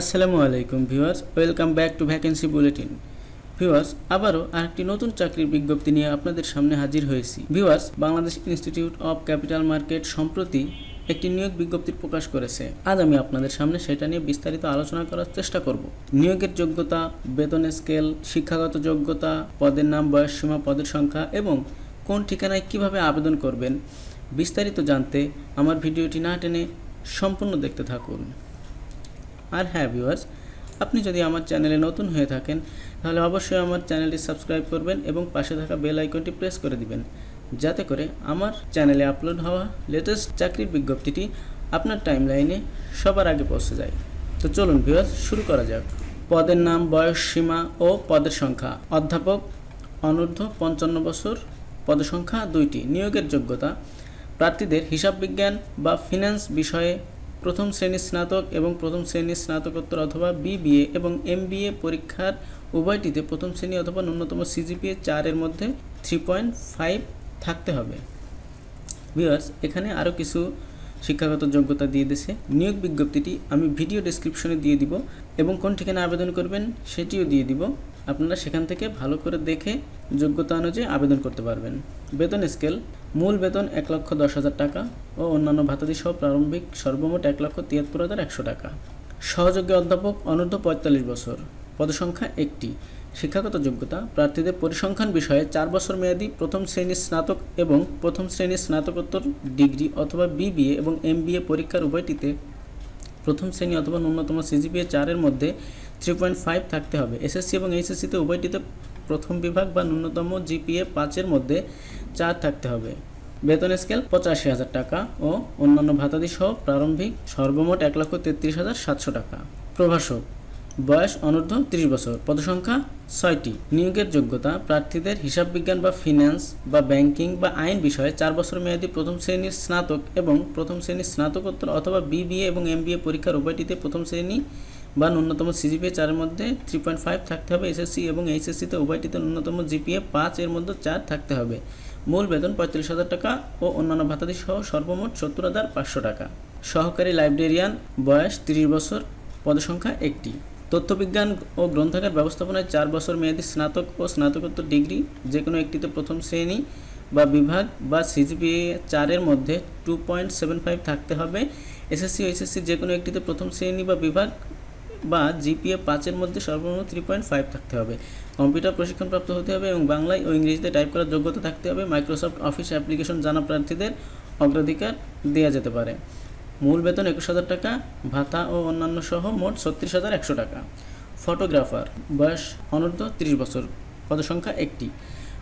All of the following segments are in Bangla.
আসসালামু আলাইকুম viewers welcome back to vacancy bulletin viewers আবারও আরেকটি নতুন চাকরির বিজ্ঞপ্তি নিয়ে আপনাদের সামনে হাজির হয়েছি viewers Bangladesh Institute of Capital Market সম্প্রতি একটি নিয়োগ বিজ্ঞপ্তি প্রকাশ করেছে আজ আমি আপনাদের সামনে সেটা নিয়ে বিস্তারিত আলোচনা করার চেষ্টা করব নিয়োগের যোগ্যতা বেতন স্কেল শিক্ষাগত যোগ্যতা পদের নাম বয়স সীমা পদের সংখ্যা এবং কোন ঠিকানায় কিভাবে আবেদন করবেন বিস্তারিত জানতে আমার ভিডিওটি না টেনে সম্পূর্ণ দেখতে থাকুন আর হ্যাঁ ভিউয়ার্স আপনি যদি আমার চ্যানেলে নতুন হয়ে থাকেন তাহলে অবশ্যই আমার চ্যানেলটি সাবস্ক্রাইব করবেন এবং পাশে থাকা বেল আইকনটি প্রেস করে দিবেন যাতে করে আমার চ্যানেলে আপলোড হওয়া লেটেস্ট চাকরির বিজ্ঞপ্তিটি আপনার টাইমলাইনে সবার আগে পৌঁছে যায় তো চলুন ভিউয়ার্স শুরু করা যাক পদের নাম বয়স সীমা ও পদের সংখ্যা অধ্যাপক অনূর্ধ্ব পঞ্চান্ন বছর পদসংখ্যা দুইটি নিয়োগের যোগ্যতা প্রার্থীদের হিসাব বিজ্ঞান বা ফিন্যান্স বিষয়ে প্রথম শ্রেণীর স্নাতক এবং প্রথম শ্রেণীর স্নাতকোত্তর অথবা বিবিএ এবং এমবিএ পরীক্ষার উভয়টিতে প্রথম শ্রেণী অথবা ন্যূনতম সিজিপিএ চারের মধ্যে থ্রি পয়েন্ট ফাইভ থাকতে হবে ভিওয়ার্স এখানে আরও কিছু শিক্ষাগত যোগ্যতা দিয়ে দেশে নিয়োগ বিজ্ঞপ্তিটি আমি ভিডিও ডিসক্রিপশনে দিয়ে দিব এবং কোন ঠিকানা আবেদন করবেন সেটিও দিয়ে দিব আপনারা সেখান থেকে ভালো করে দেখে যোগ্যতা অনুযায়ী আবেদন করতে পারবেন বেতন স্কেল মূল বেতন এক লক্ষ দশ হাজার টাকা ও অন্যান্য ভাতাদি সহ প্রারম্ভিক সর্বমোট এক লক্ষ তিয়াত্তর হাজার একশো টাকা সহযোগ্য অধ্যাপক অনূর্ধ্ব পঁয়তাল্লিশ বছর পদসংখ্যা একটি শিক্ষাগত যোগ্যতা প্রার্থীদের পরিসংখ্যান বিষয়ে চার বছর মেয়াদী প্রথম শ্রেণীর স্নাতক এবং প্রথম শ্রেণীর স্নাতকোত্তর ডিগ্রি অথবা বিবিএ এবং এমবিএ পরীক্ষার উভয়টিতে প্রথম শ্রেণী অথবা ন্যূনতম সিজিপিএ চারের মধ্যে থ্রি পয়েন্ট ফাইভ থাকতে হবে এসএসসি এবং এইচএসসিতে উভয়টিতে প্রথম বিভাগ বা ন্যূনতম জিপিএ পাঁচের মধ্যে চার থাকতে হবে বেতন স্কেল পঁচাশি হাজার টাকা ও অন্যান্য ভাতাদি সহ প্রারম্ভিক সর্বমোট এক লক্ষ তেত্রিশ হাজার সাতশো টাকা প্রভাষক বয়স অনূর্ধ্ব ত্রিশ বছর পদসংখ্যা ছয়টি নিয়োগের যোগ্যতা প্রার্থীদের হিসাব বিজ্ঞান বা ফিন্যান্স বা ব্যাংকিং বা আইন বিষয়ে চার বছর মেয়াদী প্রথম শ্রেণীর স্নাতক এবং প্রথম শ্রেণীর স্নাতকোত্তর অথবা বিবিএ এবং এমবিএ পরীক্ষার উভয়টিতে প্রথম শ্রেণী বা ন্যূনতম সিজিপিএ চারের মধ্যে থ্রি পয়েন্ট ফাইভ থাকতে হবে এসএসসি এবং এইচএসসিতে উভয়টিতে ন্যূনতম জিপিএ পাঁচ এর মধ্যে চার থাকতে হবে মূল বেতন পঁয়তাল্লিশ হাজার টাকা ও অন্যান্য ভাতাদি সহ সর্বমোট সত্তর হাজার পাঁচশো টাকা সহকারী লাইব্রেরিয়ান বয়স তিরিশ বছর পদসংখ্যা একটি তথ্যবিজ্ঞান ও গ্রন্থাগার ব্যবস্থাপনায় চার বছর মেয়াদী স্নাতক ও স্নাতকোত্তর ডিগ্রি যে কোনো একটিতে প্রথম শ্রেণী বা বিভাগ বা সিজিপিএ চারের মধ্যে টু পয়েন্ট সেভেন ফাইভ থাকতে হবে এসএসসি ও এসএসসি যে কোনো একটিতে প্রথম শ্রেণী বা বিভাগ বা জিপিএ পাঁচের মধ্যে সর্বনিম্ন থ্রি পয়েন্ট ফাইভ থাকতে হবে কম্পিউটার প্রশিক্ষণপ্রাপ্ত হতে হবে এবং বাংলায় ও ইংরেজিতে টাইপ করার যোগ্যতা থাকতে হবে মাইক্রোসফট অফিস অ্যাপ্লিকেশন জানা প্রার্থীদের অগ্রাধিকার দেওয়া যেতে পারে মূল বেতন একুশ হাজার টাকা ভাতা ও অন্যান্য সহ মোট ছত্রিশ হাজার একশো টাকা ফটোগ্রাফার বয়স অনূর্ধ্ব তিরিশ বছর পদসংখ্যা একটি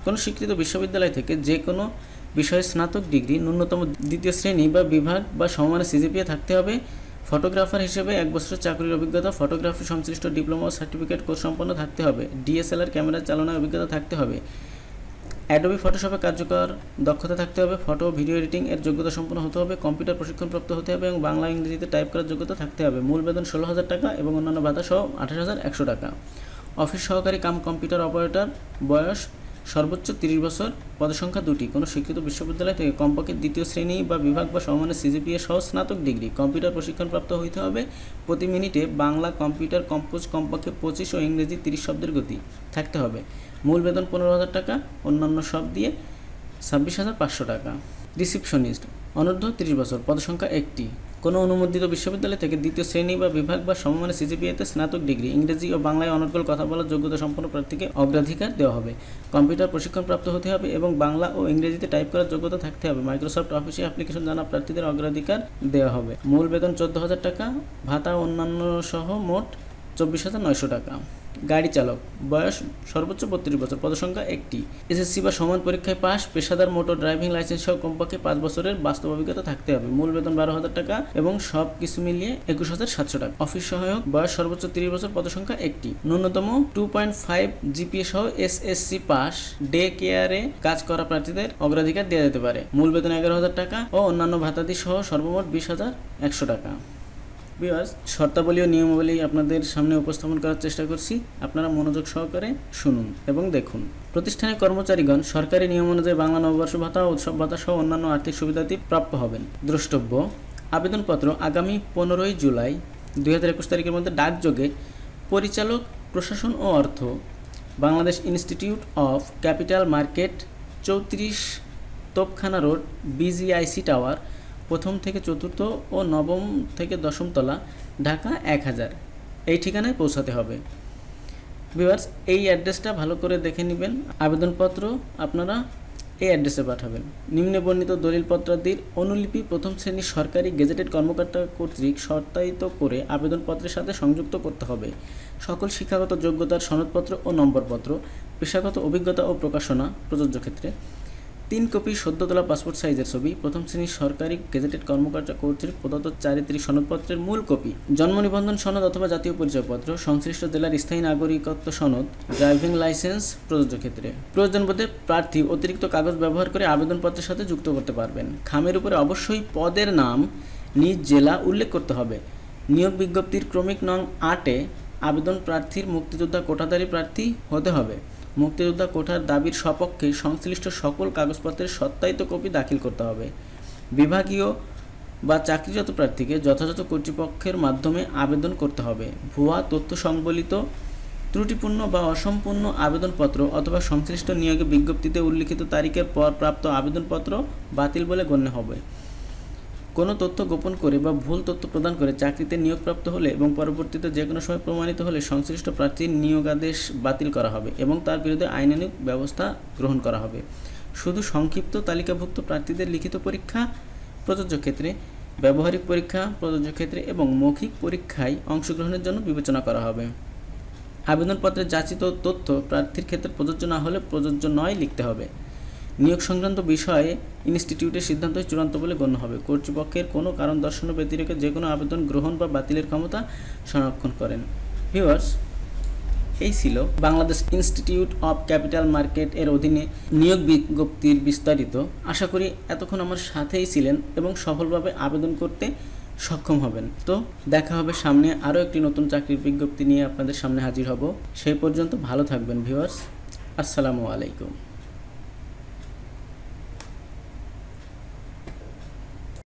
কোনো স্বীকৃত বিশ্ববিদ্যালয় থেকে যে কোনো বিষয়ে স্নাতক ডিগ্রি ন্যূনতম দ্বিতীয় শ্রেণী বা বিভাগ বা সমানের সিজিপিএ থাকতে হবে ফটোগ্রাফার হিসেবে এক বছরের চাকরির অভিজ্ঞতা ফটোগ্রাফি সংশ্লিষ্ট ডিপ্লোমা ও সার্টিফিকেট কোর্স সম্পন্ন থাকতে হবে ডিএসএলআর ক্যামেরা চালানোর অভিজ্ঞতা থাকতে হবে অ্যাডোবি ফটোশপে কার্যকর দক্ষতা থাকতে হবে ফটো ভিডিও এডিটিং এর যোগ্যতা সম্পন্ন হতে হবে কম্পিউটার প্রশিক্ষণপ্রাপ্ত হতে হবে এবং বাংলা ইংরেজিতে টাইপ করার যোগ্যতা থাকতে হবে মূল বেতন ষোলো হাজার টাকা এবং অন্যান্য ভাতা সহ আঠাশ হাজার একশো টাকা অফিস সহকারী কাম কম্পিউটার অপারেটর বয়স সর্বোচ্চ তিরিশ বছর পদসংখ্যা দুটি কোনো শিক্ষিত বিশ্ববিদ্যালয় থেকে কমপক্ষে দ্বিতীয় শ্রেণী বা বিভাগ বা সমানের সিজিপিএ সহ স্নাতক ডিগ্রি কম্পিউটার প্রশিক্ষণপ্রাপ্ত হইতে হবে প্রতি মিনিটে বাংলা কম্পিউটার কম্পোজ কমপক্ষে পঁচিশ ও ইংরেজি তিরিশ শব্দের গতি থাকতে হবে মূল বেতন পনেরো হাজার টাকা অন্যান্য সব দিয়ে ছাব্বিশ হাজার পাঁচশো টাকা রিসিপশনিস্ট অনূর্ধ্ব তিরিশ বছর পদসংখ্যা একটি কোনো অনুমোদিত বিশ্ববিদ্যালয় থেকে দ্বিতীয় শ্রেণী বা বিভাগ বা সমমানের সিজিপিএতে স্নাতক ডিগ্রি ইংরেজি ও বাংলায় অনর্গল কথা বলার যোগ্যতা সম্পন্ন প্রার্থীকে অগ্রাধিকার দেওয়া হবে কম্পিউটার প্রশিক্ষণপ্রাপ্ত হতে হবে এবং বাংলা ও ইংরেজিতে টাইপ করার যোগ্যতা থাকতে হবে মাইক্রোসফট অফিসে অ্যাপ্লিকেশন জানা প্রার্থীদের অগ্রাধিকার দেওয়া হবে মূল বেতন চোদ্দ হাজার টাকা ভাতা অন্যান্য সহ মোট চব্বিশ হাজার নয়শো টাকা গাড়ি চালক বয়স সর্বোচ্চ বত্রিশ বছর পদসংখ্যা একটি এসএসসি বা সমান পরীক্ষায় পাশ পেশাদার মোটর ড্রাইভিং লাইসেন্স সহ কমপক্ষে পাঁচ বছরের বাস্তব অভিজ্ঞতা থাকতে হবে মূল বেতন বারো হাজার টাকা এবং সব কিছু মিলিয়ে একুশ হাজার সাতশো টাকা অফিস সহায়ক বয়স সর্বোচ্চ তিরিশ বছর পদসংখ্যা একটি ন্যূনতম টু পয়েন্ট ফাইভ জিপিএ সহ এসএসসি পাস ডে কেয়ারে কাজ করা প্রার্থীদের অগ্রাধিকার দেওয়া যেতে পারে মূল বেতন এগারো হাজার টাকা ও অন্যান্য ভাতাদি সহ সর্বমোট বিশ হাজার একশো টাকা বিয়ার্স শর্তাবলী ও নিয়মাবলী আপনাদের সামনে উপস্থাপন করার চেষ্টা করছি আপনারা মনোযোগ সহকারে শুনুন এবং দেখুন প্রতিষ্ঠানের কর্মচারীগণ সরকারি নিয়ম অনুযায়ী বাংলা নববর্ষ ভাতা উৎসব ভাতা সহ অন্যান্য আর্থিক সুবিধাটি প্রাপ্য হবেন দ্রষ্টব্য আবেদনপত্র আগামী পনেরোই জুলাই দুই হাজার একুশ তারিখের মধ্যে ডাকযোগে পরিচালক প্রশাসন ও অর্থ Bangladesh Institute of Capital Market চৌত্রিশ তোপখানা রোড বিজিআইসি টাওয়ার প্রথম থেকে চতুর্থ ও নবম থেকে দশম তলা ঢাকা এক হাজার এই ঠিকানায় পৌঁছাতে হবে ভিউয়ার্স এই অ্যাড্রেসটা ভালো করে দেখে নেবেন আবেদনপত্র আপনারা এই অ্যাড্রেসে পাঠাবেন নিম্নে বর্ণিত দলিলপত্রাদির অনুলিপি প্রথম শ্রেণীর সরকারি গেজেটেড কর্মকর্তা কর্তৃক সত্যায়িত করে আবেদনপত্রের সাথে সংযুক্ত করতে হবে সকল শিক্ষাগত যোগ্যতার সনদপত্র ও নম্বরপত্র পেশাগত অভিজ্ঞতা ও প্রকাশনা প্রযোজ্য ক্ষেত্রে তিন কপি সদ্য তোলা পাসপোর্ট সাইজের ছবি প্রথম শ্রেণীর সরকারি গেজেটেড কর্মকর্তা কর্তৃক প্রদত্ত চারিত্রিক সনদপত্রের মূল কপি জন্ম নিবন্ধন সনদ অথবা জাতীয় পরিচয়পত্র সংশ্লিষ্ট জেলার স্থায়ী নাগরিকত্ব সনদ ড্রাইভিং লাইসেন্স প্রযোজ্য ক্ষেত্রে প্রয়োজন বোধে প্রার্থী অতিরিক্ত কাগজ ব্যবহার করে আবেদনপত্রের সাথে যুক্ত করতে পারবেন খামের উপরে অবশ্যই পদের নাম নিজ জেলা উল্লেখ করতে হবে নিয়োগ বিজ্ঞপ্তির ক্রমিক নং আটে আবেদন প্রার্থীর মুক্তিযোদ্ধা কোটাধারী প্রার্থী হতে হবে মুক্তিযোদ্ধা কোঠার দাবির সপক্ষে সংশ্লিষ্ট সকল কাগজপত্রের সত্যায়িত কপি দাখিল করতে হবে বিভাগীয় বা চাকরিজাত প্রার্থীকে যথাযথ কর্তৃপক্ষের মাধ্যমে আবেদন করতে হবে ভুয়া তথ্য সংবলিত ত্রুটিপূর্ণ বা অসম্পূর্ণ আবেদনপত্র অথবা সংশ্লিষ্ট নিয়োগে বিজ্ঞপ্তিতে উল্লিখিত তারিখের পর প্রাপ্ত আবেদনপত্র বাতিল বলে গণ্য হবে কোনো তথ্য গোপন করে বা ভুল তথ্য প্রদান করে চাকরিতে নিয়োগপ্রাপ্ত হলে এবং পরবর্তীতে যে কোনো সময় প্রমাণিত হলে সংশ্লিষ্ট প্রার্থীর নিয়োগাদেশ বাতিল করা হবে এবং তার বিরুদ্ধে আইনানুগ ব্যবস্থা গ্রহণ করা হবে শুধু সংক্ষিপ্ত তালিকাভুক্ত প্রার্থীদের লিখিত পরীক্ষা প্রযোজ্য ক্ষেত্রে ব্যবহারিক পরীক্ষা প্রযোজ্য ক্ষেত্রে এবং মৌখিক পরীক্ষায় অংশগ্রহণের জন্য বিবেচনা করা হবে আবেদনপত্রে যাচিত তথ্য প্রার্থীর ক্ষেত্রে প্রযোজ্য না হলে প্রযোজ্য নয় লিখতে হবে নিয়োগ সংক্রান্ত বিষয়ে ইনস্টিটিউটের সিদ্ধান্তই চূড়ান্ত বলে গণ্য হবে কর্তৃপক্ষের কোনো কারণ দর্শানো ব্যতিরেকে যে কোনো আবেদন গ্রহণ বা বাতিলের ক্ষমতা সংরক্ষণ করেন ভিওয়ার্স এই ছিল Bangladesh Institute of Capital Market এর অধীনে নিয়োগ বিজ্ঞপ্তির বিস্তারিত আশা করি এতক্ষণ আমার সাথেই ছিলেন এবং সফলভাবে আবেদন করতে সক্ষম হবেন তো দেখা হবে সামনে আরও একটি নতুন চাকরির বিজ্ঞপ্তি নিয়ে আপনাদের সামনে হাজির হব সেই পর্যন্ত ভালো থাকবেন ভিওয়ার্স আসসালামু আলাইকুম